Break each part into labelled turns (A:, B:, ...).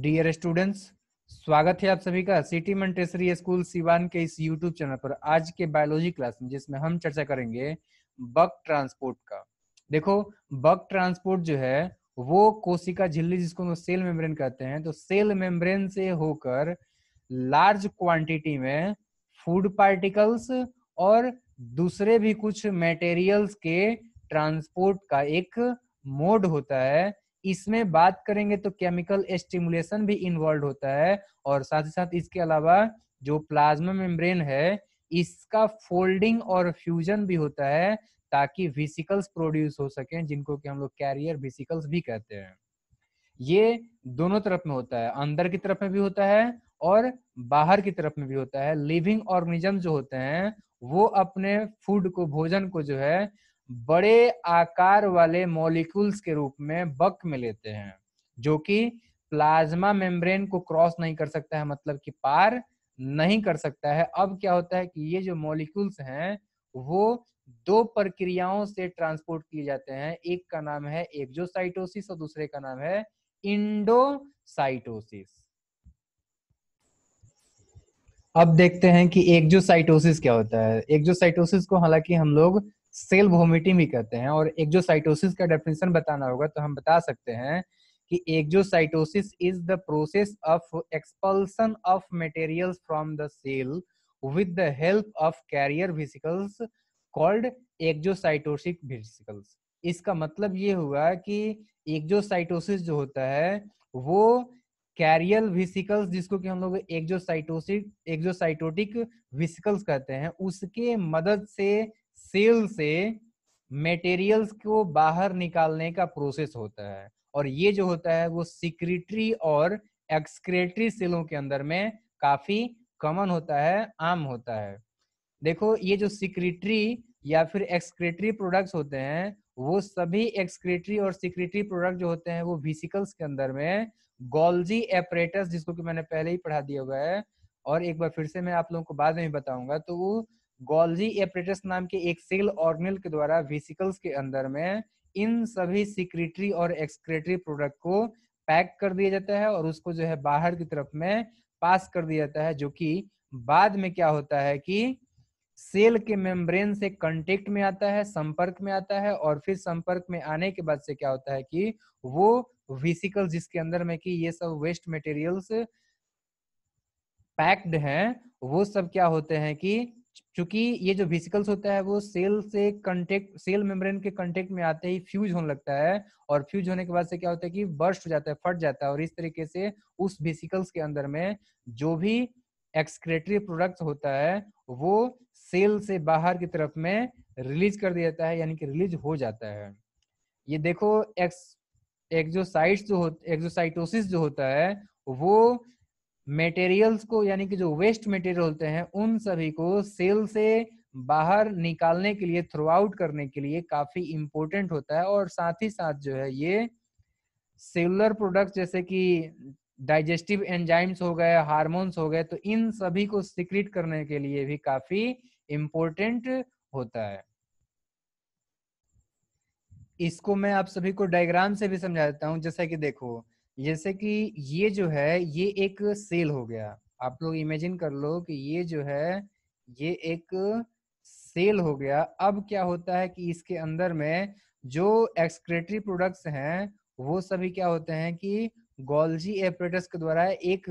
A: dear students स्वागत है आप सभी का सिटी मंटेसरी स्कूल सिवान के इस यूट्यूब चैनल पर आज के बायोलॉजी क्लास में जिसमें हम चर्चा करेंगे बग ट्रांसपोर्ट का देखो बग ट्रांसपोर्ट जो है वो कोशिका झिल्ली जिसको हम सेल मेम्ब्रेन कहते हैं तो सेल मेम्ब्रेन से होकर लार्ज क्वांटिटी में फूड पार्टिकल्स और दूसरे भी कुछ मेटेरियल्स के ट्रांसपोर्ट का एक मोड होता है इसमें बात करेंगे तो केमिकल स्टिमुलेशन भी इन्वॉल्व होता है और साथ ही साथ इसके अलावा जो प्लाज्मा मेम्ब्रेन है इसका फोल्डिंग और फ्यूजन भी होता है ताकि विसिकल्स प्रोड्यूस हो सके जिनको कि हम लोग कैरियर विसिकल्स भी कहते हैं ये दोनों तरफ में होता है अंदर की तरफ में भी होता है और बाहर की तरफ में भी होता है लिविंग ऑर्गेनिज्म जो होते हैं वो अपने फूड को भोजन को जो है बड़े आकार वाले मॉलिक्यूल्स के रूप में बक में लेते हैं जो कि प्लाज्मा मेम्ब्रेन को क्रॉस नहीं कर सकता है मतलब कि पार नहीं कर सकता है अब क्या होता है कि ये जो मॉलिक्यूल्स हैं वो दो प्रक्रियाओं से ट्रांसपोर्ट किए जाते हैं एक का नाम है एक्जोसाइटोसिस और दूसरे का नाम है इंडोसाइटोसिस अब देखते हैं कि एक्जोसाइटोसिस क्या होता है एक्जोसाइटोसिस को हालांकि हम लोग सेल वोमिटिंग भी कहते हैं और साइटोसिस का डेफिनेशन बताना होगा तो हम बता सकते हैं कि cytosis is the process of expulsion of materials from the cell with the help of carrier vesicles called cytosic vesicles इसका मतलब ये हुआ कि एक जो होता है वो कैरियल वेसिकल्स जिसको कि हम लोग एक्जोसाइटोसिक एक्जोसाइटोटिक वेसिकल्स कहते हैं उसके मदद से सेल से मटेरियल्स को बाहर निकालने का प्रोसेस होता है और ये जो होता है वो सिक्रेटरी और एक्सक्रेटरी सेलों के अंदर में काफी कॉमन होता है आम होता है देखो ये जो सिक्रेटरी या फिर एक्सक्रेटरी प्रोडक्ट्स होते हैं वो सभी एक्सक्रेटरी और सिक्रेटरी प्रोडक्ट जो होते हैं वो विसिकल्स के अंदर में गोल्जी एपरेटस जिसको कि मैंने पहले ही पढ़ा दिया हुआ है और एक बार फिर से मैं आप लोगों को बाद में बताऊंगा तो वो गोल्जी एपरेटस नाम के एक सेल ऑर्गेल के द्वारा वेसिकल्स के अंदर में इन सभी सिक्रेटरी और एक्सक्रेटरी प्रोडक्ट को पैक कर दिया जाता है और उसको जो है बाहर की तरफ में पास कर दिया जाता है जो कि बाद में क्या होता है कि सेल के मेम्ब्रेन से कंटेक्ट में आता है संपर्क में आता है और फिर संपर्क में आने के बाद से क्या होता है कि वो विसिकल जिसके अंदर में कि ये सब वेस्ट मटेरियल्स पैक्ड हैं वो सब क्या होते हैं कि क्योंकि ये जो वेसिकल्स होता है वो सेल से कंटेक्ट सेल मेम्ब्रेन के कंटेक्ट में आते ही फ्यूज होने लगता है और फ्यूज होने के बाद से क्या होता है कि बर्स्ट हो जाता है फट जाता है और इस तरीके से उस वेसिकल्स के अंदर में जो भी एक्सक्रेटरी प्रोडक्ट होता है वो सेल से बाहर की तरफ में रिलीज कर दिया जाता है यानी कि रिलीज हो जाता है ये देखो एक्स एक्जोसाइट जो हो एक्जोसाइटोसिस जो होता है वो मेटेरियल्स को यानी कि जो वेस्ट मेटेरियल होते हैं उन सभी को सेल से बाहर निकालने के लिए थ्रू आउट करने के लिए काफी इंपोर्टेंट होता है और साथ ही साथ जो है ये सेलुलर प्रोडक्ट जैसे कि डाइजेस्टिव एंजाइम्स हो गए हार्मोन्स हो गए तो इन सभी को सिक्रिट करने के लिए भी काफी इंपोर्टेंट होता है इसको मैं आप सभी को डायग्राम से भी समझा देता हूं जैसा कि देखो जैसे कि ये जो है ये एक सेल हो गया आप लोग इमेजिन कर लो कि ये जो है ये एक सेल हो गया अब क्या होता है कि इसके अंदर में जो एक्सक्रेटरी प्रोडक्ट्स हैं वो सभी क्या होते हैं कि गोल्जी एपरेटस के द्वारा एक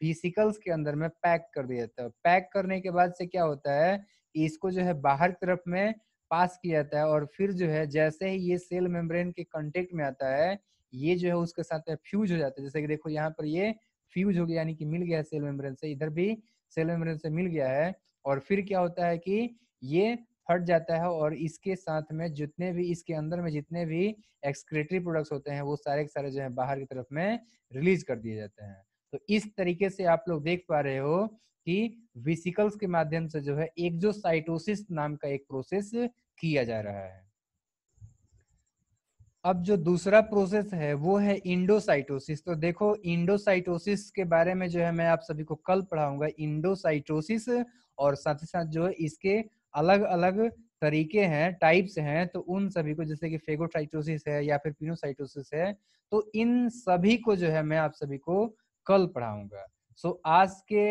A: बीसिकल्स के अंदर में पैक कर दिया जाता है पैक करने के बाद से क्या होता है कि इसको जो है बाहर की तरफ में पास किया जाता है और फिर जो है जैसे ही ये सेल मेम्ब्रेन के कॉन्टेक्ट में आता है ये जो है उसके साथ में फ्यूज हो जाता है जैसे कि देखो यहाँ पर ये फ्यूज हो गया यानी कि मिल गया है सेल मेम्ब्रेन से इधर भी सेल मेम्ब्रेन से मिल गया है और फिर क्या होता है कि ये फट जाता है और इसके साथ में जितने भी इसके अंदर में जितने भी एक्सक्रेटरी प्रोडक्ट्स होते हैं वो सारे के सारे जो है बाहर की तरफ में रिलीज कर दिए जाते हैं तो इस तरीके से आप लोग देख पा रहे हो कि विसिकल्स के माध्यम से जो है एक जो साइटोसिस नाम का एक प्रोसेस किया जा रहा है अब जो दूसरा प्रोसेस है वो है इंडोसाइटोसिस तो देखो इंडोसाइटोसिस के बारे में जो है मैं आप सभी को कल पढ़ाऊंगा इंडोसाइटोसिस और साथ ही साथ जो है इसके अलग अलग तरीके हैं टाइप्स हैं तो उन सभी को जैसे कि फेगोसाइटोसिस है या फिर पिनोसाइटोसिस है तो इन सभी को जो है मैं आप सभी को कल पढ़ाऊंगा सो so, आज के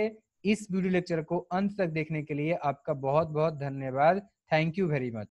A: इस वीडियो लेक्चर को अंत तक देखने के लिए आपका बहुत बहुत धन्यवाद थैंक यू वेरी मच